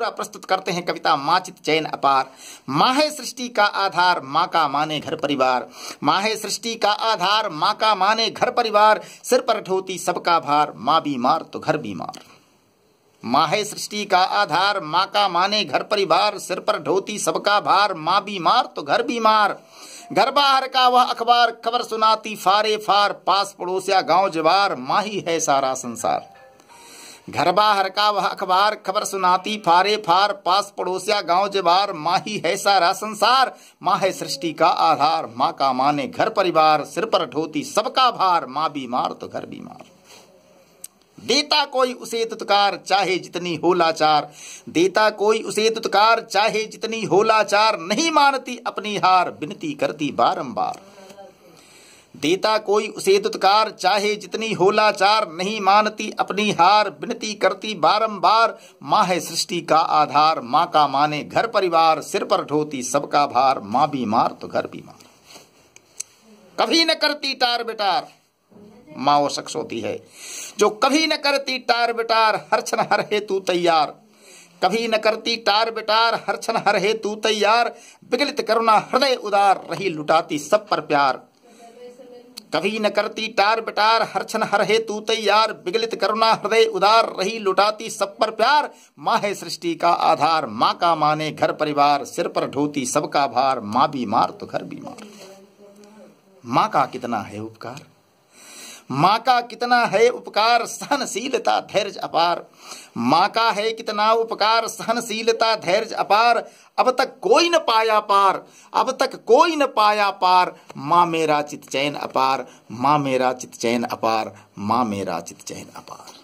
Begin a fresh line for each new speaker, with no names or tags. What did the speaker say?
पूरा प्रस्तुत करते हैं कविता माचित चैन अपार माँ है सृष्टि का आधार माँ का माने घर परिवार माँ है सृष्टि का आधार माँ का माने घर परिवार सिर पर ठोती सबका भार माँ बीमार तो घर बीमार माँ है सृष्टि का आधार माँ का माने घर परिवार सिर पर ढोती सबका भार माँ बीमार तो घर बीमार घर बाहर का वह अखबार खबर सुनाती फारे फार पास पड़ोसिया गांव जवार माँ ही है सारा संसार घर बाहर का वह अखबार खबर सुनाती फारे फार पास पड़ोसिया गांव जबार माँ ही है सारा संसार माँ है सृष्टि का आधार माँ का माने घर परिवार सिर पर ढोती सबका भार माँ बीमार तो घर बीमार देता कोई उसे तुतकार चाहे जितनी हो लाचार देता कोई उसे तुतकार चाहे जितनी हो लाचार नहीं मानती अपनी हार विनती करती बारम्बार देता कोई उसे दुत्कार चाहे जितनी होलाचार नहीं मानती अपनी हार विनती करती बारंबार माँ है सृष्टि का आधार माँ का माने घर परिवार सिर पर ढोती सबका भार माँ मार तो घर बीमार कभी न करती टार बेटार माँ वो शख्स होती है जो कभी न करती टार बेटार हर क्षण हर तू तैयार कभी न करती टार बिटार हर क्षण हर तू तैयार विगलित करुणा हृदय उदार रही लुटाती सब पर प्यार कभी न करती टार बटार हरछन हर हे तू तैयार बिगलित करुणा हृदय उदार रही लुटाती सब पर प्यार माँ है सृष्टि का आधार माँ का माने घर परिवार सिर पर ढोती सबका भार माँ बीमार तो घर बीमार माँ का कितना है उपकार माँ का कितना है उपकार सहनशीलता धैर्य अपार माँ का है कितना उपकार सहनशीलता धैर्य अपार अब तक कोई न पाया पार अब तक कोई न पाया पार माँ मेरा चित चैन अपार माँ मेरा चित चैन अपार माँ मेरा चित चैन अपार